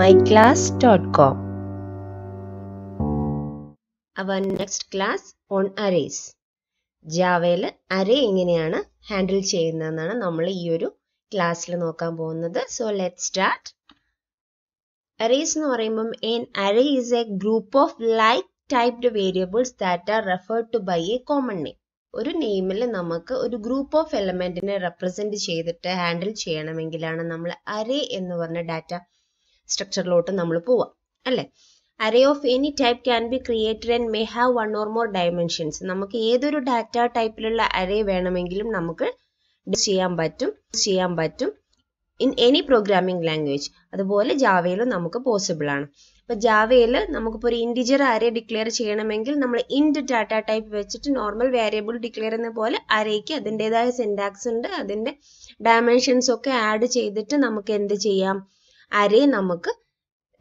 myclass.com. Our next class on arrays. ജാവയിൽ അരേ എങ്ങനെയാണ് handle ചെയ്യുന്നതെന്നാണ് നമ്മൾ ഈ ഒരു ക്ലാസ്സിൽ നോക്കാൻ പോകുന്നത് സോ ലെറ്റ് സ്റ്റാർട്ട് അറേസ് എന്ന് പറയുമ്പം an array is a group of like typed variables that are referred to by a common name ഒരു നെയിമിൽ നമുക്ക് ഒരു ഗ്രൂപ്പ് ഓഫ് എലമെന്റിനെ റെപ്രസെന്റ് ചെയ്തിട്ട് ഹാൻഡിൽ ചെയ്യണമെങ്കിലാണ് നമ്മൾ അരേ എന്ന് പറഞ്ഞ ഡാറ്റ സ്ട്രക്ചറിലോട്ട് നമ്മൾ പോവാം അല്ലേ array of any type can be created and may have one or more dimensions നമുക്ക് ഏതൊരു ഡാറ്റ ടൈപ്പിലുള്ള അറേ വേണമെങ്കിലും നമുക്ക് ചെയ്യാൻ പറ്റും ചെയ്യാൻ പറ്റും ഇൻ എനി പ്രോഗ്രാമിംഗ് ലാംഗ്വേജ് അതുപോലെ ജാവയിലും നമുക്ക് പോസിബിൾ ആണ് ഇപ്പൊ ജാവയിൽ നമുക്കിപ്പോൾ ഒരു ഇൻഡിജർ അറേ ഡിക്ലെയർ ചെയ്യണമെങ്കിൽ നമ്മൾ ഇൻഡ് ഡാറ്റ ടൈപ്പ് വെച്ചിട്ട് നോർമൽ വേരിയബിൾ ഡിക്ലെയർ ചെയ്യുന്ന പോലെ അരേക്ക് അതിൻ്റെതായ സെൻറ്റാക്സ് ഉണ്ട് അതിൻ്റെ ഡയമെൻഷൻസ് ഒക്കെ ആഡ് ചെയ്തിട്ട് നമുക്ക് എന്ത് ചെയ്യാം അരേ നമുക്ക്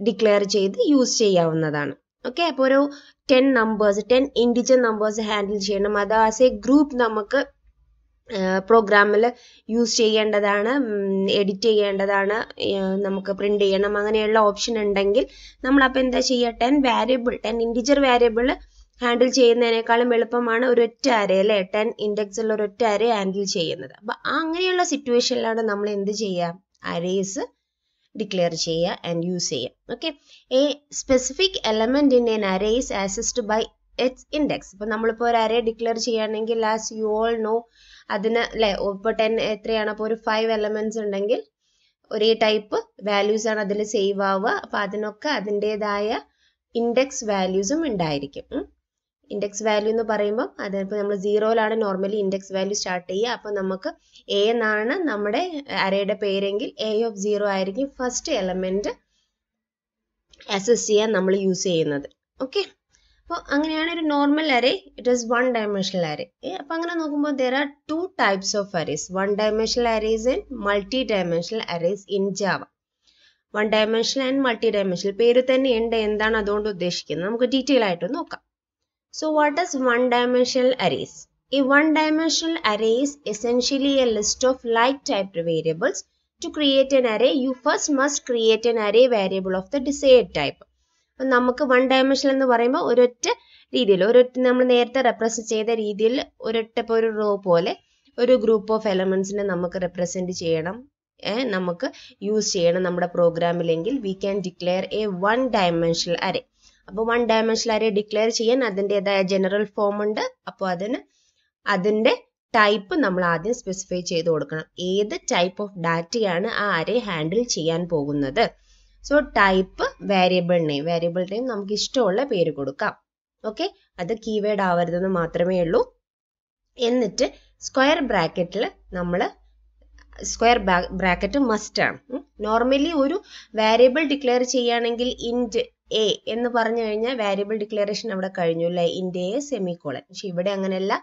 ഡിക്ലെയർ ചെയ്ത് യൂസ് ചെയ്യാവുന്നതാണ് ഓക്കെ അപ്പോൾ ഒരു ten numbers ten integer numbers handle ചെയ്യണം അത് ആസ് എ ഗ്രൂപ്പ് നമുക്ക് പ്രോഗ്രാമിൽ യൂസ് ചെയ്യേണ്ടതാണ് എഡിറ്റ് ചെയ്യേണ്ടതാണ് നമുക്ക് പ്രിന്റ് ചെയ്യണം അങ്ങനെയുള്ള ഓപ്ഷൻ ഉണ്ടെങ്കിൽ നമ്മൾ അപ്പോൾ എന്താ ചെയ്യുക ten variable ten integer variable handle ചെയ്യുന്നതിനേക്കാളും എളുപ്പമാണ് ഒറ്റ അര അല്ലേ ടെൻ ഒരു ഒറ്റ അര ഹാൻഡിൽ ചെയ്യുന്നത് അപ്പം അങ്ങനെയുള്ള സിറ്റുവേഷനിലാണ് നമ്മൾ എന്ത് ചെയ്യുക അരേസ് ഡിക്ലെയർ ചെയ്യുക ആൻഡ് യൂസ് ചെയ്യുക okay a specific element in an array's accessed by its index ഇപ്പൊ നമ്മളിപ്പോ ഒരു അരേ ഡിക്ലെയർ ചെയ്യുകയാണെങ്കിൽ ആസ് യു ഓൾ നോ അതിന് അല്ലെ ഇപ്പൊ ടെൻ എത്രയാണ് അപ്പോൾ ഒരു ഫൈവ് എലമെന്റ്സ് ഉണ്ടെങ്കിൽ ഒരേ ടൈപ്പ് വാല്യൂസ് ആണ് അതിൽ സേവ് ആവുക അപ്പോൾ അതിനൊക്കെ അതിൻ്റെതായ ഇൻഡെക്സ് വാല്യൂസും ഉണ്ടായിരിക്കും ഇൻഡെക്സ് വാല്യൂ എന്ന് പറയുമ്പോൾ അതിപ്പോൾ നമ്മൾ സീറോയിലാണ് നോർമലി ഇൻഡെക്സ് വാല്യൂ സ്റ്റാർട്ട് ചെയ്യുക അപ്പോൾ നമുക്ക് എ എന്നാണ് നമ്മുടെ അരയുടെ പേരെങ്കിൽ എ ഓഫ് സീറോ ആയിരിക്കും ഫസ്റ്റ് എലമെൻറ്റ് അസസ് ചെയ്യാൻ നമ്മൾ യൂസ് ചെയ്യുന്നത് ഓക്കെ അപ്പോൾ അങ്ങനെയാണ് ഒരു നോർമൽ അരേ ഇറ്റ് ഈസ് വൺ ഡയമെൻഷണൽ അരേ അപ്പോൾ അങ്ങനെ നോക്കുമ്പോൾ there are two types of arrays one dimensional arrays and multi dimensional arrays in Java one dimensional and multi dimensional പേര് തന്നെ ഉണ്ട് എന്താണ് അതുകൊണ്ട് ഉദ്ദേശിക്കുന്നത് നമുക്ക് ഡീറ്റെയിൽ ആയിട്ട് നോക്കാം So what is one-dimensional arrays? A one-dimensional array is essentially a list of like-typed variables. To create an array, you first must create an array variable of the desired type. നമുക്ക് one dimension എന്ന് പറയുമ്പോൾ ഒരൊറ്റ രീതിയിൽ ഒരൊറ്റ നമ്മൾ നേരത്തെ represent ചെയ്ത രീതിയിൽ ഒരൊറ്റ ഇപ്പോൾ ഒരു റോ പോലെ ഒരു ഗ്രൂപ്പ് ഓഫ് എലമെൻസിനെ നമുക്ക് റെപ്രസെൻറ്റ് ചെയ്യണം നമുക്ക് യൂസ് ചെയ്യണം നമ്മുടെ പ്രോഗ്രാമിലെങ്കിൽ we can declare a one dimensional array അപ്പൊ വൺ ഡയമെൻഷണൽ ആരെ ഡിക്ലെയർ ചെയ്യാൻ അതിൻ്റെതായ ജനറൽ ഫോം ഉണ്ട് അപ്പോൾ അതിന് അതിൻ്റെ ടൈപ്പ് നമ്മൾ ആദ്യം സ്പെസിഫൈ ചെയ്ത് കൊടുക്കണം ഏത് ടൈപ്പ് ഓഫ് ഡാറ്റയാണ് ആ അരെ ഹാൻഡിൽ ചെയ്യാൻ പോകുന്നത് so type variable name variable name നമുക്ക് ഇഷ്ടമുള്ള പേര് കൊടുക്കാം ഓക്കെ അത് കീവേഡ് ആവരുതെന്ന് മാത്രമേ ഉള്ളൂ എന്നിട്ട് സ്ക്വയർ ബ്രാക്കറ്റിൽ നമ്മൾ സ്ക്വയർ ബ്രാക്കറ്റ് മസ്റ്റ് ആണ് നോർമലി ഒരു വേരിയബിൾ ഡിക്ലെയർ ചെയ്യുകയാണെങ്കിൽ ഇൻറ്റ് എ എന്ന് പറഞ്ഞു കഴിഞ്ഞാൽ വേരിയബിൾ ഡിക്ലറേഷൻ അവിടെ കഴിഞ്ഞു അല്ലേ ഇൻഡ് എ കോളൻ പക്ഷെ ഇവിടെ അങ്ങനെയല്ല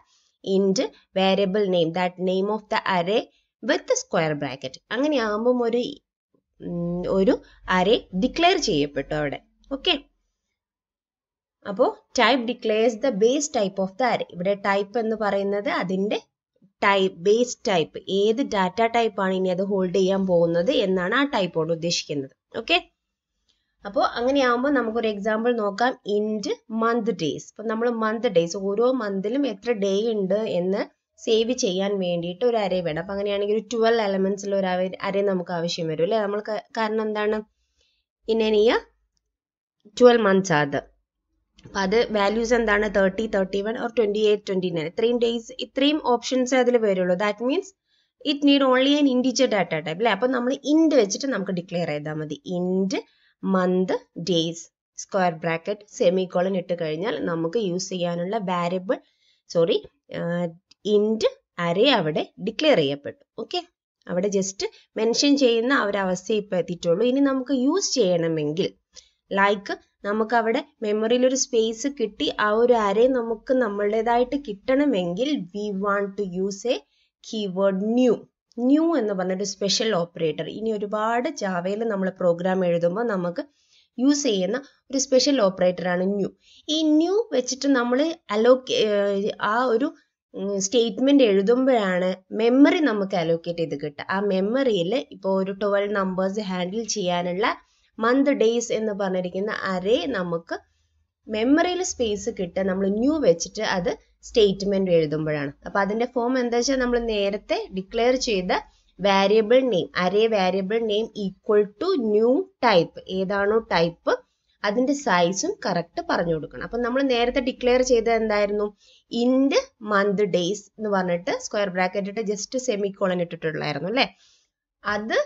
int variable name that name of the array with square bracket അങ്ങനെ ആകുമ്പം ഒരു ഒരു അരേ ഡിക്ലെയർ ചെയ്യപ്പെട്ടു അവിടെ ഓക്കെ അപ്പോൾ type declares the base type of the array ഇവിടെ ടൈപ്പ് എന്ന് പറയുന്നത് അതിന്റെ ടൈപ്പ് ബേസ് ടൈപ്പ് ഏത് ഡാറ്റ ടൈപ്പാണ് ഇനി അത് ഹോൾഡ് ചെയ്യാൻ പോകുന്നത് എന്നാണ് ആ ടൈപ്പ് കൊണ്ട് ഉദ്ദേശിക്കുന്നത് ഓക്കെ അപ്പോൾ അങ്ങനെയാകുമ്പോൾ നമുക്കൊരു എക്സാമ്പിൾ നോക്കാം ഇൻഡ് മന്ത് ഡേയ്സ് അപ്പം നമ്മൾ മന്ത് ഡേയ്സ് ഓരോ മന്തിലും എത്ര ഡേ ഉണ്ട് എന്ന് സേവ് ചെയ്യാൻ വേണ്ടിയിട്ട് ഒരു അരേ വേണം അപ്പം അങ്ങനെയാണെങ്കിൽ ഒരു ട്വൽവ് ഉള്ള ഒരു അരേ നമുക്ക് ആവശ്യം വരും അല്ലേ നമ്മൾ കാരണം എന്താണ് ഇൻ എൻ ട്വൽവ് മന്ത്സ് അത് അപ്പം അത് വാല്യൂസ് എന്താണ് thirty thirty one or twenty eight twenty nine ഇത്രയും ഡേയ്സ് ഇത്രയും ഓപ്ഷൻസ് അതിൽ വരുള്ളൂ that means it need only an integer data type അല്ലേ അപ്പം നമ്മൾ ഇൻഡ് വെച്ചിട്ട് നമുക്ക് ഡിക്ലെയർ ചെയ്താൽ മതി int month days square bracket semicolon ഇട്ട് കഴിഞ്ഞാൽ നമുക്ക് യൂസ് ചെയ്യാനുള്ള വാരിയബിൾ സോറി ഇൻഡ് അരേ അവിടെ ഡിക്ലെയർ ചെയ്യപ്പെട്ടു ഓക്കെ അവിടെ ജസ്റ്റ് മെൻഷൻ ചെയ്യുന്ന ആ ഒരു അവസ്ഥ ഇപ്പോൾ എത്തിയിട്ടുള്ളൂ ഇനി നമുക്ക് യൂസ് ചെയ്യണമെങ്കിൽ ലൈക്ക് നമുക്ക് അവിടെ മെമ്മറിയിൽ ഒരു സ്പേസ് കിട്ടി ആ ഒരു അരേ നമുക്ക് നമ്മളുടേതായിട്ട് കിട്ടണമെങ്കിൽ we want to use a keyword new new എന്ന് പറഞ്ഞൊരു സ്പെഷ്യൽ ഓപ്പറേറ്റർ ഇനി ഒരുപാട് ജാവയിൽ നമ്മൾ പ്രോഗ്രാം എഴുതുമ്പോൾ നമുക്ക് യൂസ് ചെയ്യുന്ന ഒരു സ്പെഷ്യൽ ഓപ്പറേറ്ററാണ് ന്യൂ ഈ ന്യൂ വെച്ചിട്ട് നമ്മൾ അലോക്ക് ആ ഒരു സ്റ്റേറ്റ്മെന്റ് എഴുതുമ്പോഴാണ് മെമ്മറി നമുക്ക് അലോക്കേറ്റ് ചെയ്ത് കിട്ടുക ആ മെമ്മറിയിൽ ഇപ്പോൾ ഒരു ട്വൽവ് നമ്പേഴ്സ് ഹാൻഡിൽ ചെയ്യാനുള്ള മന്ത് ഡേയ്സ് എന്ന് പറഞ്ഞിരിക്കുന്ന അരേ നമുക്ക് മെമ്മറിയിൽ സ്പേസ് കിട്ടുക നമ്മൾ ന്യൂ വെച്ചിട്ട് അത് സ്റ്റേറ്റ്മെന്റ് എഴുതുമ്പോഴാണ് അപ്പൊ അതിന്റെ ഫോം എന്താ വെച്ചാൽ നമ്മൾ നേരത്തെ ഡിക്ലെയർ ചെയ്ത variable name array variable name equal to new type ഏതാണോ ടൈപ്പ് അതിന്റെ സൈസും കറക്റ്റ് പറഞ്ഞു കൊടുക്കണം അപ്പൊ നമ്മൾ നേരത്തെ ഡിക്ലെയർ ചെയ്തത് എന്തായിരുന്നു ഇൻഡ് മന്ത് ഡേയ്സ് എന്ന് പറഞ്ഞിട്ട് സ്ക്വയർ ബ്രാക്കറ്റ് ഇട്ട് ജസ്റ്റ് സെമി കോളൻ ഇട്ടിട്ടുള്ളായിരുന്നു അല്ലെ അത്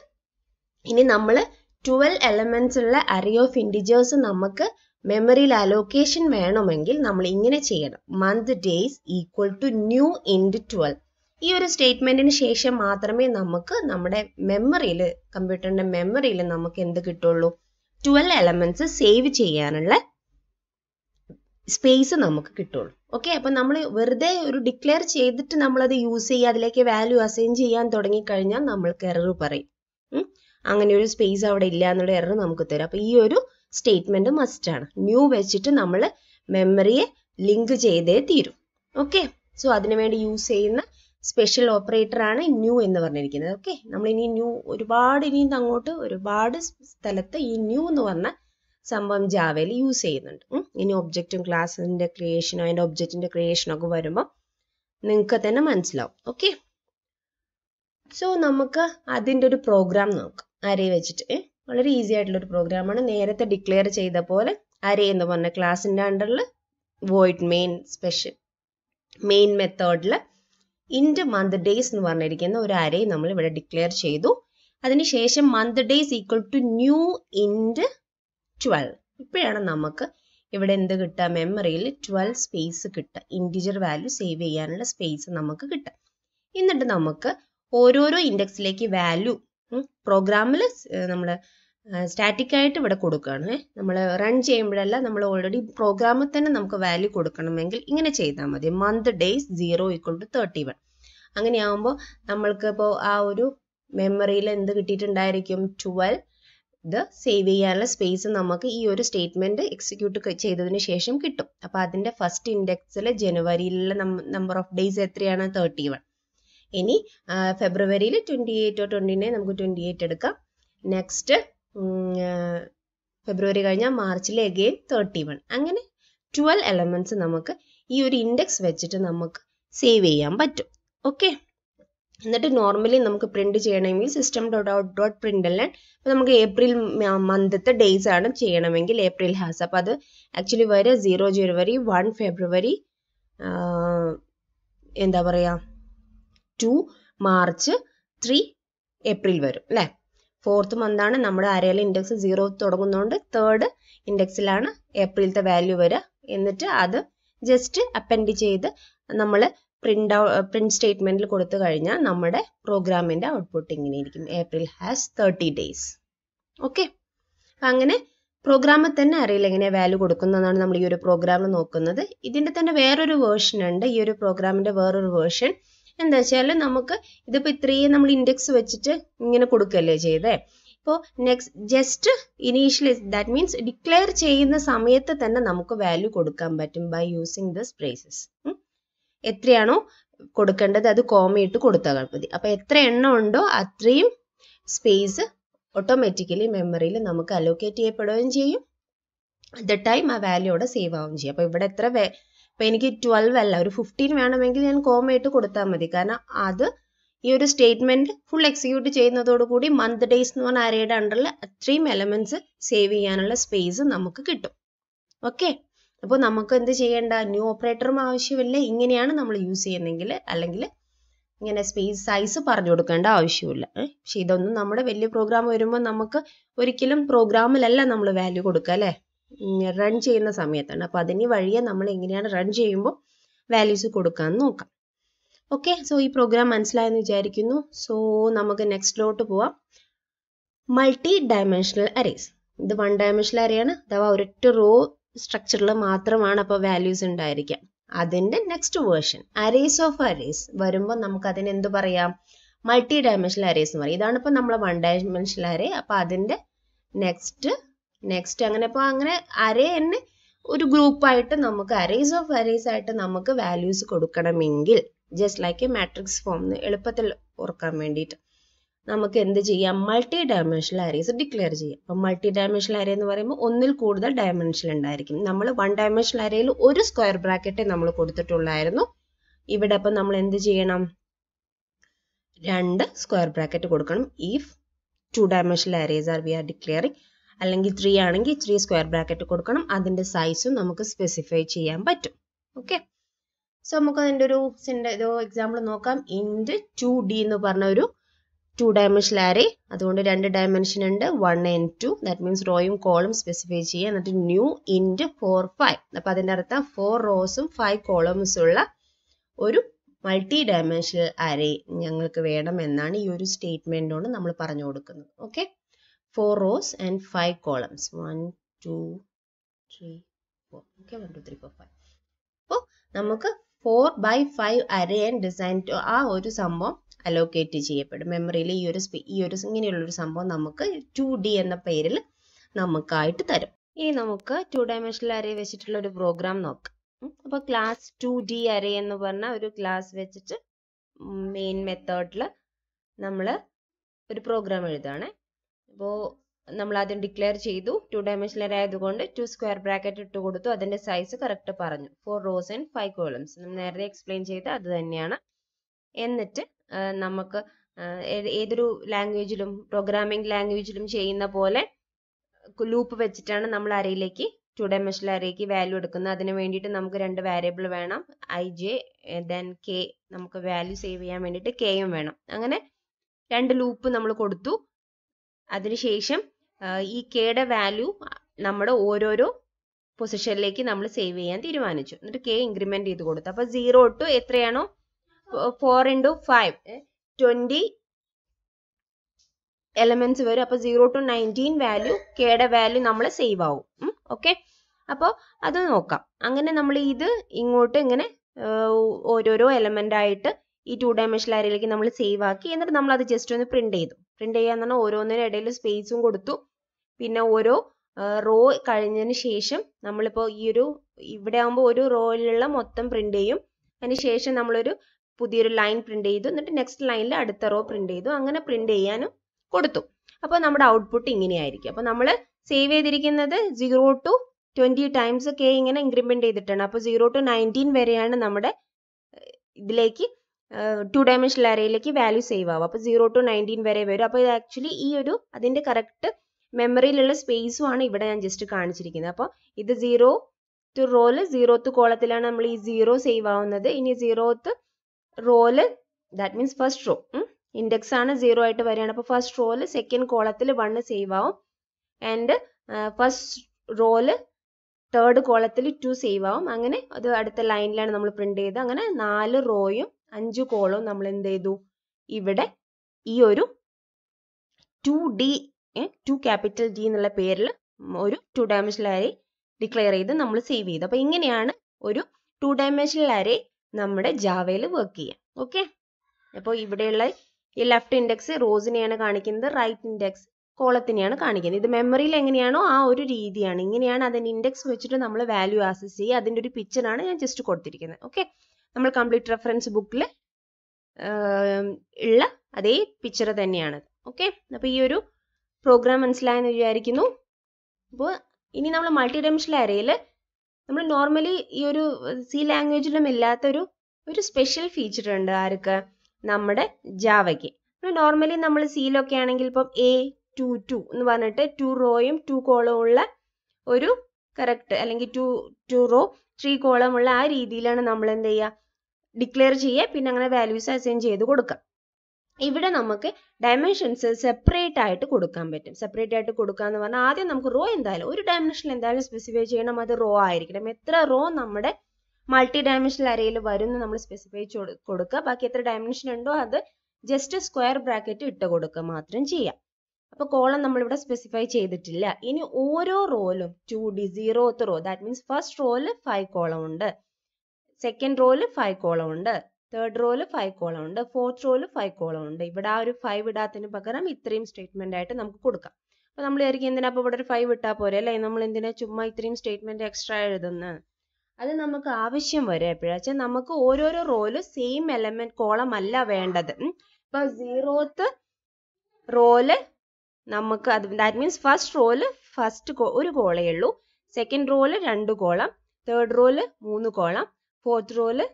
ഇനി നമ്മൾ ട്വൽവ് എലമെന്റ്സ് ഉള്ള അരേ ഓഫ് ഇൻഡിജേഴ്സ് നമുക്ക് മെമ്മറിയിൽ അലോക്കേഷൻ വേണമെങ്കിൽ നമ്മൾ ഇങ്ങനെ ചെയ്യണം month days equal to new int twelve ഈ ഒരു സ്റ്റേറ്റ്മെന്റിന് ശേഷം മാത്രമേ നമുക്ക് നമ്മുടെ മെമ്മറിയിൽ കമ്പ്യൂട്ടറിന്റെ മെമ്മറിയിൽ നമുക്ക് എന്ത് കിട്ടുള്ളൂ ട്വൽവ് എലമെന്റ്സ് സേവ് ചെയ്യാനുള്ള സ്പേസ് നമുക്ക് കിട്ടുള്ളൂ ഓക്കെ അപ്പൊ നമ്മൾ വെറുതെ ഒരു ഡിക്ലെയർ ചെയ്തിട്ട് നമ്മൾ അത് യൂസ് ചെയ്യുക അതിലേക്ക് വാല്യൂ അസൈൻ ചെയ്യാൻ തുടങ്ങി കഴിഞ്ഞാൽ നമ്മൾക്ക് എറർ പറയും അങ്ങനെ ഒരു സ്പേസ് അവിടെ ഇല്ല എന്നുള്ള എറർ നമുക്ക് തരും അപ്പൊ ഈ ഒരു സ്റ്റേറ്റ്മെന്റ് മസ്റ്റ് ആണ് ന്യൂ വെച്ചിട്ട് നമ്മൾ മെമ്മറിയെ ലിങ്ക് ചെയ്തേ തീരും ഓക്കെ സോ അതിനുവേണ്ടി യൂസ് ചെയ്യുന്ന സ്പെഷ്യൽ ഓപ്പറേറ്റർ ആണ് ന്യൂ എന്ന് പറഞ്ഞിരിക്കുന്നത് ഓക്കെ നമ്മൾ ഇനി ന്യൂ ഒരുപാട് ഇനിയും അങ്ങോട്ട് ഒരുപാട് സ്ഥലത്ത് ഈ ന്യൂ എന്ന് പറഞ്ഞ സംഭവം ജാവയിൽ യൂസ് ചെയ്യുന്നുണ്ട് ഇനി ഒബ്ജക്റ്റും ക്ലാസ്സിന്റെ ക്രിയേഷനോ അതിന്റെ ഒബ്ജക്റ്റിന്റെ ക്രിയേഷനോ ഒക്കെ വരുമ്പോൾ നിങ്ങൾക്ക് തന്നെ മനസ്സിലാവും ഓക്കെ സോ നമുക്ക് അതിൻ്റെ ഒരു പ്രോഗ്രാം നോക്കാം ആരെയും വെച്ചിട്ട് വളരെ ഈസി ആയിട്ടുള്ള ഒരു പ്രോഗ്രാമാണ് നേരത്തെ ഡിക്ലെയർ ചെയ്ത പോലെ അരേ എന്ന് പറഞ്ഞ ക്ലാസ്സിന്റെ അണ്ടറിൽ വോയിഡ് മെയിൻ സ്പെഷ്യൽ മെയിൻ മെത്തേഡിൽ ഇൻഡ് മന്ത് ഡേയ്സ് എന്ന് പറഞ്ഞിരിക്കുന്ന ഒരു അരേ നമ്മൾ ഇവിടെ ഡിക്ലെയർ ചെയ്തു അതിനുശേഷം month days equal to new int twelve ഇപ്പോഴാണ് നമുക്ക് ഇവിടെ എന്ത് കിട്ടുക മെമ്മറിയിൽ ട്വൽവ് സ്പേസ് കിട്ടുക ഇൻറ്റിജർ വാല്യൂ സേവ് ചെയ്യാനുള്ള സ്പേസ് നമുക്ക് കിട്ടുക എന്നിട്ട് നമുക്ക് ഓരോരോ ഇൻഡെക്സിലേക്ക് വാല്യൂ പ്രോഗ്രാമിൽ നമ്മൾ സ്റ്റാറ്റിക് ആയിട്ട് ഇവിടെ കൊടുക്കുകയാണ് നമ്മൾ റൺ ചെയ്യുമ്പോഴല്ല നമ്മൾ ഓൾറെഡി പ്രോഗ്രാമിൽ തന്നെ നമുക്ക് വാല്യൂ കൊടുക്കണമെങ്കിൽ ഇങ്ങനെ ചെയ്താൽ മതി month days zero equal to thirty one അങ്ങനെയാവുമ്പോൾ നമ്മൾക്ക് ഇപ്പോൾ ആ ഒരു മെമ്മറിയിൽ എന്ത് കിട്ടിയിട്ടുണ്ടായിരിക്കും ട്വൽവ് ഇത് സേവ് ചെയ്യാനുള്ള സ്പേസ് നമുക്ക് ഈ ഒരു സ്റ്റേറ്റ്മെന്റ് എക്സിക്യൂട്ട് ചെയ്തതിന് ശേഷം കിട്ടും അപ്പോൾ അതിന്റെ ഫസ്റ്റ് ഇൻഡെക്സിൽ ജനുവരിയിലെ നമ്പർ ഓഫ് ഡേയ്സ് എത്രയാണ് തേർട്ടി വൺ ഇനി ഫെബ്രുവരിയിൽ ട്വന്റി എയ്റ്റോ ട്വന്റി നയൻ നമുക്ക് ട്വന്റി എയ്റ്റ് എടുക്കാം നെക്സ്റ്റ് ഫെബ്രുവരി കഴിഞ്ഞാൽ മാർച്ചിൽ അഗെയിൻ തേർട്ടി വൺ അങ്ങനെ ട്വൽവ് എലമെന്റ്സ് നമുക്ക് ഈ ഒരു ഇൻഡെക്സ് വെച്ചിട്ട് നമുക്ക് സേവ് ചെയ്യാൻ പറ്റും ഓക്കെ എന്നിട്ട് നോർമലി നമുക്ക് പ്രിന്റ് ചെയ്യണമെങ്കിൽ system dot out dot print അല്ലേ അപ്പോൾ നമുക്ക് ഏപ്രിൽ മന്ത്ത്തെ ഡേയ്സ് ആണ് ചെയ്യണമെങ്കിൽ ഏപ്രിൽ ഹാസ് അപ്പോൾ അത് ആക്ച്വലി വരെ സീറോ ജനുവരി വൺ ഫെബ്രുവരി എന്താ പറയാ ടു മാർച്ച് ത്രീ ഏപ്രിൽ വരും അല്ലേ ഫോർത്ത് മന്താണ് നമ്മുടെ അരയിൽ ഇൻഡെക്സ് സീറോ തുടങ്ങുന്നതുകൊണ്ട് തേർഡ് ഇൻഡെക്സിലാണ് ഏപ്രിലത്തെ വാല്യൂ വരിക എന്നിട്ട് അത് ജസ്റ്റ് അപ്പൻഡ് ചെയ്ത് നമ്മൾ പ്രിന്റ് പ്രിന്റ് സ്റ്റേറ്റ്മെന്റിൽ കൊടുത്തു കഴിഞ്ഞാൽ നമ്മുടെ പ്രോഗ്രാമിന്റെ ഔട്ട്പുട്ട് ഇങ്ങനെയിരിക്കും April has thirty days okay അങ്ങനെ പ്രോഗ്രാമിൽ തന്നെ അറിയില്ല എങ്ങനെ വാല്യൂ കൊടുക്കുന്നതാണ് നമ്മൾ ഈ ഒരു പ്രോഗ്രാം നോക്കുന്നത് ഇതിന്റെ തന്നെ വേറൊരു വേർഷൻ ഉണ്ട് ഈ ഒരു പ്രോഗ്രാമിന്റെ വേറൊരു വേർഷൻ എന്താ വെച്ചാൽ നമുക്ക് ഇതിപ്പോ ഇത്രയും നമ്മൾ ഇൻഡെക്സ് വെച്ചിട്ട് ഇങ്ങനെ കൊടുക്കല്ലേ ചെയ്തേ ഇപ്പോൾ next just initially that means declare ചെയ്യുന്ന സമയത്ത് തന്നെ നമുക്ക് വാല്യൂ കൊടുക്കാൻ പറ്റും ബൈ യൂസിങ് ദിസ് പ്രൈസസ് എത്രയാണോ കൊടുക്കേണ്ടത് അത് കോമയിട്ട് കൊടുത്താൽ മതി അപ്പോൾ എത്ര എണ്ണം ഉണ്ടോ അത്രയും സ്പേസ് ഓട്ടോമാറ്റിക്കലി മെമ്മറിയിൽ നമുക്ക് അലോക്കേറ്റ് ചെയ്യപ്പെടുകയും ചെയ്യും അറ്റ് ദ ടൈം ആ വാല്യൂ അവിടെ സേവ് ആവുകയും ചെയ്യും അപ്പോൾ ഇവിടെ എത്ര അപ്പൊ എനിക്ക് ട്വൽവ് അല്ല ഒരു ഫിഫ്റ്റീൻ വേണമെങ്കിൽ ഞാൻ കോമയിട്ട് കൊടുത്താൽ മതി കാരണം അത് ഈ ഒരു സ്റ്റേറ്റ്മെന്റ് ഫുൾ എക്സിക്യൂട്ട് ചെയ്യുന്നതോടുകൂടി മന്ത് ഡേയ്സ് എന്ന് പറഞ്ഞ ആരയുടെ അണ്ടറിൽ അത്രയും എലമെന്റ്സ് സേവ് ചെയ്യാനുള്ള സ്പേസ് നമുക്ക് കിട്ടും ഓക്കെ അപ്പൊ നമുക്ക് എന്ത് ചെയ്യേണ്ട ന്യൂ ഓപ്പറേറ്ററും ആവശ്യമില്ല ഇങ്ങനെയാണ് നമ്മൾ യൂസ് ചെയ്യുന്നതെങ്കിൽ അല്ലെങ്കിൽ ഇങ്ങനെ സ്പേസ് സൈസ് പറഞ്ഞു കൊടുക്കേണ്ട ആവശ്യമില്ല പക്ഷെ ഇതൊന്നും നമ്മുടെ വലിയ പ്രോഗ്രാം വരുമ്പോൾ നമുക്ക് ഒരിക്കലും പ്രോഗ്രാമിലല്ല നമ്മൾ വാല്യൂ കൊടുക്കുക അല്ലേ റൺ ചെയ്യുന്ന സമയത്താണ് അപ്പോൾ അതിന് വഴിയെ നമ്മൾ എങ്ങനെയാണ് റൺ ചെയ്യുമ്പോൾ വാല്യൂസ് കൊടുക്കാൻ നോക്കാം ഓക്കെ സോ ഈ പ്രോഗ്രാം മനസ്സിലായെന്ന് വിചാരിക്കുന്നു സോ നമുക്ക് നെക്സ്റ്റിലോട്ട് പോവാം മൾട്ടി ഡയമെൻഷണൽ അറേസ് ഇത് വൺ ഡയമെൻഷണൽ അറേയാണ് അഥവാ ഒരൊറ്റ റോ സ്ട്രക്ചറിൽ മാത്രമാണ് അപ്പോൾ വാല്യൂസ് ഉണ്ടായിരിക്കുക അതിൻ്റെ next version arrays of arrays വരുമ്പോൾ നമുക്ക് അതിന് എന്ത് പറയാം മൾട്ടി ഡയമെൻഷണൽ അറേസ് എന്ന് പറയും ഇതാണ് ഇപ്പോൾ നമ്മളെ വൺ ഡയമെൻഷണൽ അറേ അപ്പോൾ അതിൻ്റെ നെക്സ്റ്റ് നെക്സ്റ്റ് അങ്ങനെ അപ്പോൾ അങ്ങനെ അരേ തന്നെ ഒരു ഗ്രൂപ്പായിട്ട് നമുക്ക് അറേസ് ഓഫ് അറേസ് ആയിട്ട് നമുക്ക് വാല്യൂസ് കൊടുക്കണമെങ്കിൽ just like a matrix form എളുപ്പത്തിൽ ഓർക്കാൻ വേണ്ടിയിട്ട് നമുക്ക് എന്ത് ചെയ്യാം മൾട്ടി ഡയമെൻഷണൽ അറേസ് ഡിക്ലെയർ ചെയ്യാം അപ്പം മൾട്ടി ഡയമെൻഷണൽ അരേ എന്ന് പറയുമ്പോൾ ഒന്നിൽ കൂടുതൽ ഡയമെൻഷൻ ഉണ്ടായിരിക്കും നമ്മൾ വൺ ഡയമെൻഷണൽ അരയിൽ ഒരു സ്ക്വയർ ബ്രാക്കറ്റേ നമ്മൾ കൊടുത്തിട്ടുള്ളായിരുന്നു ഇവിടെ അപ്പം നമ്മൾ എന്ത് ചെയ്യണം രണ്ട് സ്ക്വയർ ബ്രാക്കറ്റ് കൊടുക്കണം if two dimensional arrays are we are declaring അല്ലെങ്കിൽ ത്രീ ആണെങ്കിൽ ത്രീ സ്ക്വയർ ബ്രാക്കറ്റ് കൊടുക്കണം അതിന്റെ സൈസും നമുക്ക് സ്പെസിഫൈ ചെയ്യാൻ പറ്റും ഓക്കെ സോ നമുക്ക് അതിൻ്റെ ഒരു എക്സാമ്പിൾ നോക്കാം ഇൻഡ് ടു ഡി എന്ന് പറഞ്ഞ ഒരു ടു ഡയമെൻഷനൽ ആരേ അതുകൊണ്ട് രണ്ട് ഡയമെൻഷൻ ഉണ്ട് one and two that means റോയും കോളും സ്പെസിഫൈ ചെയ്യുക എന്നിട്ട് ന്യൂ ഇൻഡ് ഫോർ ഫൈവ് അപ്പൊ അതിൻ്റെ അർത്ഥം ഫോർ റോസും ഫൈവ് കോളംസ് ഉള്ള ഒരു മൾട്ടി ഡയമെൻഷണൽ അരേ ഞങ്ങൾക്ക് വേണം എന്നാണ് ഈ ഒരു സ്റ്റേറ്റ്മെൻറ്റ് കൊണ്ട് നമ്മൾ പറഞ്ഞു കൊടുക്കുന്നത് okay four rows and five columns. One, two, three, four. Okay, one, two, three, four, five. അപ്പോൾ നമുക്ക് four by five array and design ആ ഒരു സംഭവം അലോക്കേറ്റ് ചെയ്യപ്പെടും മെമ്മറിയിൽ ഈ ഒരു ഈ ഒരു ഇങ്ങനെയുള്ളൊരു സംഭവം നമുക്ക് ടു ഡി എന്ന പേരിൽ നമുക്കായിട്ട് തരും ഇനി നമുക്ക് ടു ഡയമെൻഷണൽ അരേ വെച്ചിട്ടുള്ള ഒരു പ്രോഗ്രാം നോക്കാം അപ്പോൾ ക്ലാസ് ടു ഡി അരേ എന്ന് പറഞ്ഞ ഒരു ക്ലാസ് വെച്ചിട്ട് മെയിൻ മെത്തേഡിൽ നമ്മൾ ഒരു പ്രോഗ്രാം എഴുതുകയാണേ അപ്പോൾ നമ്മൾ ആദ്യം ഡിക്ലെയർ ചെയ്തു ടു ഡയമെൻഷനൽ ആയതുകൊണ്ട് ടു സ്ക്വയർ ബ്രാക്കറ്റ് ഇട്ട് കൊടുത്തു അതിന്റെ സൈസ് കറക്റ്റ് പറഞ്ഞു four rows and five columns നമ്മൾ നേരത്തെ എക്സ്പ്ലെയിൻ ചെയ്ത് അത് തന്നെയാണ് എന്നിട്ട് നമുക്ക് ഏതൊരു ലാംഗ്വേജിലും പ്രോഗ്രാമിംഗ് ലാംഗ്വേജിലും ചെയ്യുന്ന പോലെ ലൂപ്പ് വെച്ചിട്ടാണ് നമ്മൾ അരയിലേക്ക് ടു ഡയമെൻഷനൽ അരയിലേക്ക് വാല്യൂ എടുക്കുന്നത് അതിന് വേണ്ടിയിട്ട് നമുക്ക് രണ്ട് വാരിയബിൾ വേണം ഐ ജെ ദെൻ കെ നമുക്ക് വാല്യൂ സേവ് ചെയ്യാൻ വേണ്ടിയിട്ട് കെയും വേണം അങ്ങനെ രണ്ട് ലൂപ്പ് നമ്മൾ കൊടുത്തു അതിനുശേഷം ഈ കെയുടെ വാല്യൂ നമ്മുടെ ഓരോരോ പൊസിഷനിലേക്ക് നമ്മൾ സേവ് ചെയ്യാൻ തീരുമാനിച്ചു എന്നിട്ട് കെ ഇൻക്രിമെന്റ് ചെയ്ത് കൊടുത്തു അപ്പൊ സീറോ ടു എത്രയാണോ four into five twenty elements വരും അപ്പൊ സീറോ ടു നയൻറ്റീൻ വാല്യൂ കെയുടെ വാല്യൂ നമ്മൾ സേവ് ആവും ഓക്കെ അപ്പോൾ അത് നോക്കാം അങ്ങനെ നമ്മൾ ഇത് ഇങ്ങോട്ട് ഇങ്ങനെ ഓരോരോ എലമെന്റ് ആയിട്ട് ഈ ടു ഡയമെൻഷണൽ അരയിലേക്ക് നമ്മൾ സേവ് ആക്കി എന്നിട്ട് നമ്മൾ അത് ജസ്റ്റ് ഒന്ന് പ്രിന്റ് ചെയ്തു പ്രിന്റ് ചെയ്യാന്ന് പറഞ്ഞാൽ ഓരോന്നിനും ഇടയിൽ സ്പേസും കൊടുത്തു പിന്നെ ഓരോ റോ കഴിഞ്ഞതിന് ശേഷം നമ്മളിപ്പോൾ ഈ ഒരു ഇവിടെ ആകുമ്പോൾ ഒരു റോയിലുള്ള മൊത്തം പ്രിന്റ് ചെയ്യും അതിന് ശേഷം നമ്മളൊരു പുതിയൊരു ലൈൻ പ്രിന്റ് ചെയ്തു എന്നിട്ട് നെക്സ്റ്റ് ലൈനിൽ അടുത്ത റോ പ്രിന്റ് ചെയ്തു അങ്ങനെ പ്രിന്റ് ചെയ്യാനും കൊടുത്തു അപ്പോൾ നമ്മുടെ ഔട്ട്പുട്ട് ഇങ്ങനെയായിരിക്കും അപ്പോൾ നമ്മൾ സേവ് ചെയ്തിരിക്കുന്നത് zero to twenty times K ഇങ്ങനെ ഇൻക്രിമെന്റ് ചെയ്തിട്ടാണ് അപ്പോൾ സീറോ ടു നയൻറ്റീൻ വരെയാണ് നമ്മുടെ ഇതിലേക്ക് ടു ഡയമെൻഷണൽ അറേയിലേക്ക് വാല്യൂ സേവ് ആവും അപ്പോൾ സീറോ ടു നയൻറ്റീൻ വരെ വരും അപ്പോൾ ഇത് ആക്ച്വലി ഈ ഒരു അതിൻ്റെ കറക്റ്റ് മെമ്മറിയിലുള്ള സ്പേസും ആണ് ഇവിടെ ഞാൻ ജസ്റ്റ് കാണിച്ചിരിക്കുന്നത് അപ്പോൾ ഇത് സീറോ ത്ത് റോല് സീറോത്ത് കോളത്തിലാണ് നമ്മൾ ഈ സീറോ സേവ് ആവുന്നത് ഇനി സീറോത്ത് റോല് that means first row index ആണ് സീറോ ആയിട്ട് വരികയാണ് അപ്പോൾ ഫസ്റ്റ് റോല് സെക്കൻഡ് കോളത്തിൽ വണ്ണ് സേവ് ആവും ആൻഡ് ഫസ്റ്റ് റോല് തേർഡ് കോളത്തിൽ ടു സേവ് ആവും അങ്ങനെ അത് അടുത്ത ലൈനിലാണ് നമ്മൾ പ്രിന്റ് ചെയ്ത് അങ്ങനെ നാല് റോയും അഞ്ച് കോളം നമ്മൾ എന്ത് ചെയ്തു ഇവിടെ ഈ ഒരു two D two capital D എന്നുള്ള പേരിൽ ഒരു ടു ഡയമെൻഷണൽ അരേ ഡിക്ലെയർ ചെയ്ത് നമ്മൾ സേവ് ചെയ്തു അപ്പോൾ ഇങ്ങനെയാണ് ഒരു ടു ഡയമെൻഷണൽ അരേ നമ്മുടെ ജാവയിൽ വർക്ക് ചെയ്യുക ഓക്കെ അപ്പോൾ ഇവിടെയുള്ള ഈ ലെഫ്റ്റ് ഇൻഡെക്സ് റോസിനെയാണ് കാണിക്കുന്നത് റൈറ്റ് ഇൻഡെക്സ് കോളത്തിനെയാണ് കാണിക്കുന്നത് ഇത് മെമ്മറിയിൽ എങ്ങനെയാണോ ആ ഒരു രീതിയാണ് ഇങ്ങനെയാണ് അതിൻ്റെ ഇൻഡെക്സ് വെച്ചിട്ട് നമ്മൾ വാല്യൂ ആക്സസ് ചെയ്യുക അതിൻ്റെ ഒരു പിക്ചറാണ് ഞാൻ ജസ്റ്റ് കൊടുത്തിരിക്കുന്നത് ഓക്കെ നമ്മൾ കംപ്ലീറ്റ് റെഫറൻസ് ബുക്കിൽ ഉള്ള അതേ പിക്ചർ തന്നെയാണ് ഓക്കെ അപ്പോൾ ഈ ഒരു പ്രോഗ്രാം മനസ്സിലായെന്ന് വിചാരിക്കുന്നു അപ്പോൾ ഇനി നമ്മൾ മൾട്ടി ഡൈമെൻഷണൽ അരയിൽ നമ്മൾ നോർമലി ഈ ഒരു സി ലാംഗ്വേജിലും ഇല്ലാത്തൊരു ഒരു സ്പെഷ്യൽ ഫീച്ചർ ഉണ്ട് ആർക്ക് നമ്മുടെ ജാവയ്ക്ക് നോർമലി നമ്മൾ സീലൊക്കെ ആണെങ്കിൽ ഇപ്പം എ ടു ടു എന്ന് പറഞ്ഞിട്ട് ടു റോയും ടു കോളവും ഉള്ള ഒരു കറക്റ്റ് അല്ലെങ്കിൽ two two row three column ഉള്ള ആ രീതിയിലാണ് നമ്മൾ എന്ത് ചെയ്യുക ഡിക്ലെയർ ചെയ്യുക പിന്നെ അങ്ങനെ വാല്യൂസ് അസൈൻ ചെയ്ത് കൊടുക്കാം ഇവിടെ നമുക്ക് ഡയമെൻഷൻസ് സെപ്പറേറ്റ് ആയിട്ട് കൊടുക്കാൻ പറ്റും സെപ്പറേറ്റ് ആയിട്ട് കൊടുക്കാന്ന് പറഞ്ഞാൽ ആദ്യം നമുക്ക് റോ എന്തായാലും ഒരു ഡയമെൻഷനിൽ എന്തായാലും സ്പെസിഫൈ ചെയ്യണം അത് റോ ആയിരിക്കണം എത്ര റോ നമ്മുടെ മൾട്ടി ഡയമെൻഷണൽ അരയിൽ വരുന്ന നമ്മൾ സ്പെസിഫൈ കൊടുക്കുക ബാക്കി എത്ര ഡയമെൻഷൻ ഉണ്ടോ അത് ജസ്റ്റ് സ്ക്വയർ ബ്രാക്കറ്റ് ഇട്ട് കൊടുക്കുക മാത്രം ചെയ്യാം അപ്പോൾ കോളം നമ്മളിവിടെ സ്പെസിഫൈ ചെയ്തിട്ടില്ല ഇനി ഓരോ റോയിലും two D zeroth row that means first റോയില് ഫൈവ് കോളം ഉണ്ട് സെക്കൻഡ് റോയില് ഫൈവ് കോളം ഉണ്ട് തേർഡ് റോയില് ഫൈവ് കോളം ഉണ്ട് ഫോർത്ത് റോയില് ഫൈവ് കോളം ഉണ്ട് ഇവിടെ ആ ഒരു ഫൈവ് ഇടാത്തതിന് പകരം ഇത്രയും സ്റ്റേറ്റ്മെന്റ് ആയിട്ട് നമുക്ക് കൊടുക്കാം അപ്പോൾ നമ്മൾ വിചാരിക്കും എന്തിനാ അപ്പൊ ഇവിടെ ഒരു ഫൈവ് ഇട്ടാ പോരെ അല്ലേ നമ്മൾ എന്തിനാ ചുമ്മാ ഇത്രയും സ്റ്റേറ്റ്മെന്റ് എക്സ്ട്രാ എഴുതുന്നത് അത് നമുക്ക് ആവശ്യം വരെ എപ്പോഴാച്ചാൽ നമുക്ക് ഓരോരോ റോയിലും സെയിം എലമെന്റ് കോളം അല്ല വേണ്ടത് ഇപ്പൊ സീറോത്ത് റോയില് നമുക്ക് അത് ദാറ്റ് മീൻസ് ഫസ്റ്റ് റോല് ഫസ്റ്റ് ഒരു കോളേ ഉള്ളൂ സെക്കൻഡ് റോല് രണ്ട് കോളം തേർഡ് റോല് മൂന്ന് കോളം ഫോർത്ത് റോല്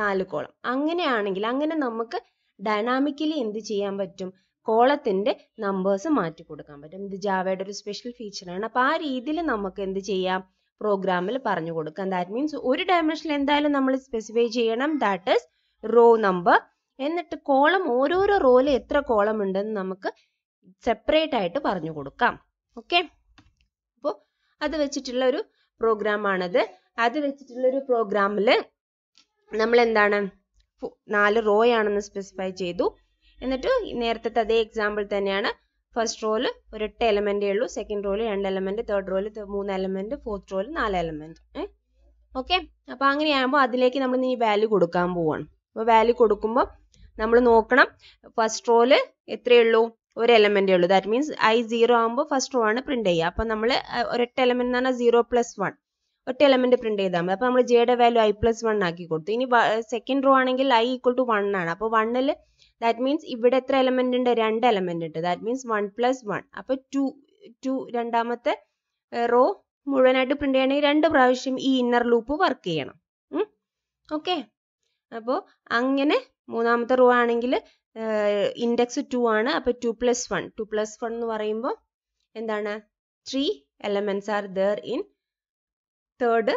നാല് കോളം അങ്ങനെയാണെങ്കിൽ അങ്ങനെ നമുക്ക് ഡൈനാമിക്കലി എന്ത് ചെയ്യാൻ പറ്റും കോളത്തിന്റെ നമ്പേഴ്സ് മാറ്റി കൊടുക്കാൻ പറ്റും ഇത് ജാവയുടെ ഒരു സ്പെഷ്യൽ ഫീച്ചറാണ് അപ്പോൾ ആ രീതിയിൽ നമുക്ക് എന്ത് ചെയ്യാം പ്രോഗ്രാമിൽ പറഞ്ഞു കൊടുക്കാം ദാറ്റ് മീൻസ് ഒരു ഡയമെൻഷനിൽ എന്തായാലും നമ്മൾ സ്പെസിഫൈ ചെയ്യണം ദാറ്റ് ഇസ് റോ നമ്പർ എന്നിട്ട് കോളം ഓരോരോ റോയിൽ എത്ര കോളം ഉണ്ടെന്ന് നമുക്ക് സെപ്പറേറ്റ് ആയിട്ട് പറഞ്ഞു കൊടുക്കാം ഓക്കെ അപ്പോൾ അത് വെച്ചിട്ടുള്ള ഒരു പ്രോഗ്രാം ആണത് അത് വെച്ചിട്ടുള്ള ഒരു പ്രോഗ്രാമിൽ നമ്മൾ എന്താണ് നാല് റോ ആണെന്ന് സ്പെസിഫൈ ചെയ്തു എന്നിട്ട് നേരത്തെ അതേ എക്സാമ്പിൾ തന്നെയാണ് ഫസ്റ്റ് റോല് ഒരെട്ട് എലമെന്റേ ഉള്ളൂ സെക്കൻഡ് റോല് രണ്ട് എലമെന്റ് തേർഡ് റോല് മൂന്ന് എലമെന്റ് ഫോർത്ത് റോല് നാല് എലമെന്റ് ഓക്കെ അപ്പൊ അങ്ങനെയാകുമ്പോൾ അതിലേക്ക് നമ്മൾ ഇനി വാല്യൂ കൊടുക്കാൻ പോവാണ് അപ്പോൾ വാല്യൂ കൊടുക്കുമ്പോൾ നമ്മൾ നോക്കണം ഫസ്റ്റ് റോല് എത്രയുള്ളൂ ഒരു എലമെന്റേ ഉള്ളൂ ദാറ്റ് മീൻസ് ഐ സീറോ ആകുമ്പോൾ ഫസ്റ്റ് റോ ആണ് പ്രിന്റ് ചെയ്യുക അപ്പൊ നമ്മൾ ഒരൊറ്റ എലമെന്റ് എന്ന് പറഞ്ഞാൽ സീറോ പ്ലസ് വൺ ഒറ്റ എലമെന്റ് പ്രിന്റ് ചെയ്താൽ മതി അപ്പോൾ നമ്മൾ ജെയുടെ വാല്യൂ ഐ പ്ലസ് വൺ ആക്കി കൊടുത്തു ഇനി സെക്കൻഡ് റോ ആണെങ്കിൽ ഐ ഈക്വൽ ടു വൺ ആണ് അപ്പോൾ വണ്ണിൽ ദാറ്റ് മീൻസ് ഇവിടെ എത്ര എലമെന്റ് ഉണ്ട് രണ്ട് എലമെന്റ് ഉണ്ട് that means one plus one അപ്പോൾ ടു ടു രണ്ടാമത്തെ റോ മുഴുവനായിട്ട് പ്രിന്റ് ചെയ്യണമെങ്കിൽ രണ്ട് പ്രാവശ്യം ഈ ഇന്നർ ലൂപ്പ് വർക്ക് ചെയ്യണം ഓക്കെ അപ്പോൾ അങ്ങനെ മൂന്നാമത്തെ റോ ആണെങ്കിൽ ഇൻഡെക്സ് ടു ആണ് അപ്പോൾ two plus one two plus one എന്ന് പറയുമ്പോൾ എന്താണ് three elements are there in third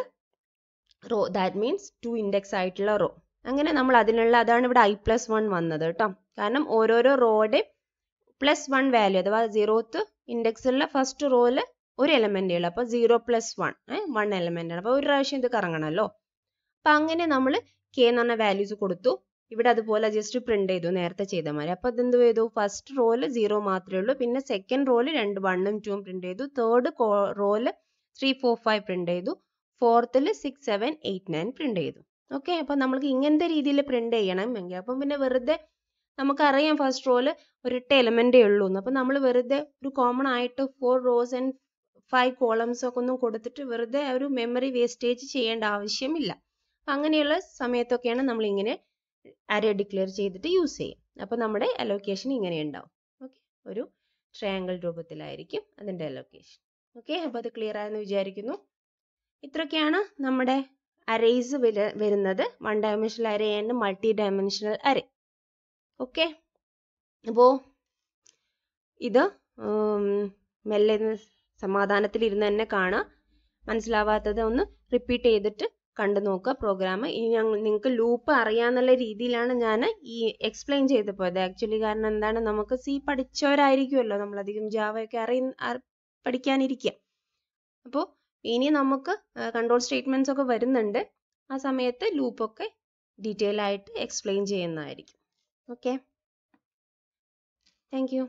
row that means to index ആയിട്ടുള്ള റോ അങ്ങനെ നമ്മൾ അതിനുള്ള അതാണ് ഇവിടെ ഐ പ്ലസ് വൺ വന്നത് കേട്ടോ കാരണം ഓരോരോ റോയുടെ പ്ലസ് വൺ വാല്യൂ അഥവാ സീറോത്ത് ഉള്ള ഫസ്റ്റ് റോയില് ഒരു എലമെന്റ് ഉള്ളൂ അപ്പോൾ zero plus one one element ആണ് അപ്പോൾ ഒരു പ്രാവശ്യം ഇത് കറങ്ങണമല്ലോ അപ്പൊ അങ്ങനെ നമ്മൾ കെ എന്ന് പറഞ്ഞ വാല്യൂസ് കൊടുത്തു ഇവിടെ അതുപോലെ ജസ്റ്റ് പ്രിന്റ് ചെയ്തു നേരത്തെ ചെയ്ത മാതിരി അപ്പോൾ ഇതെന്ത് ചെയ്തു ഫസ്റ്റ് റോല് സീറോ മാത്രമേ ഉള്ളൂ പിന്നെ സെക്കൻഡ് റോല് രണ്ട് വണ്ണും ടൂം പ്രിന്റ് ചെയ്തു തേർഡ് റോല് ത്രീ ഫോർ ഫൈവ് പ്രിന്റ് ചെയ്തു ഫോർത്തിൽ six seven eight nine print ചെയ്തു ഓക്കെ അപ്പോൾ നമ്മൾക്ക് ഇങ്ങനത്തെ രീതിയിൽ പ്രിന്റ് ചെയ്യണമെങ്കിൽ അപ്പം പിന്നെ വെറുതെ നമുക്കറിയാം ഫസ്റ്റ് റോല് ഒരിട്ട എലമെൻറ്റേ ഉള്ളൂ എന്ന് നമ്മൾ വെറുതെ ഒരു കോമൺ ആയിട്ട് four rows and five columns ഒക്കെ ഒന്നും കൊടുത്തിട്ട് വെറുതെ ഒരു മെമ്മറി വേസ്റ്റേജ് ചെയ്യേണ്ട ആവശ്യമില്ല അങ്ങനെയുള്ള സമയത്തൊക്കെയാണ് നമ്മൾ ഇങ്ങനെ അരേ ഡിക്ലെയർ ചെയ്തിട്ട് യൂസ് ചെയ്യും അപ്പോൾ നമ്മുടെ അലോക്കേഷൻ ഇങ്ങനെ ഉണ്ടാവും ഓക്കെ ഒരു ട്രയാങ്കിൾ രൂപത്തിലായിരിക്കും അതിൻ്റെ അലോക്കേഷൻ ഓക്കെ അപ്പോൾ അത് ക്ലിയർ ആയെന്ന് വിചാരിക്കുന്നു ഇത്രയൊക്കെയാണ് നമ്മുടെ അരേസ് വരുന്നത് one dimensional array and multi dimensional array okay അപ്പോൾ ഇത് മെല്ലെ ഇരുന്ന് തന്നെ കാണാം മനസ്സിലാവാത്തത് ഒന്ന് റിപ്പീറ്റ് ചെയ്തിട്ട് കണ്ടു നോക്കുക പ്രോഗ്രാം ഇനി ഞങ്ങൾ നിങ്ങൾക്ക് ലൂപ്പ് അറിയാന്നുള്ള രീതിയിലാണ് ഞാൻ ഈ എക്സ്പ്ലെയിൻ ചെയ്ത് പോയത് ആക്ച്വലി കാരണം എന്താണ് നമുക്ക് സി പഠിച്ചവരായിരിക്കുമല്ലോ നമ്മളധികം ജാവയൊക്കെ അറിയ പഠിക്കാനിരിക്കുക അപ്പോൾ ഇനി നമുക്ക് കൺട്രോൾ സ്റ്റേറ്റ്മെന്റ്സ് ഒക്കെ വരുന്നുണ്ട് ആ സമയത്ത് ലൂപ്പൊക്കെ ഡീറ്റെയിൽ ആയിട്ട് എക്സ്പ്ലെയിൻ ചെയ്യുന്നതായിരിക്കും ഓക്കെ താങ്ക്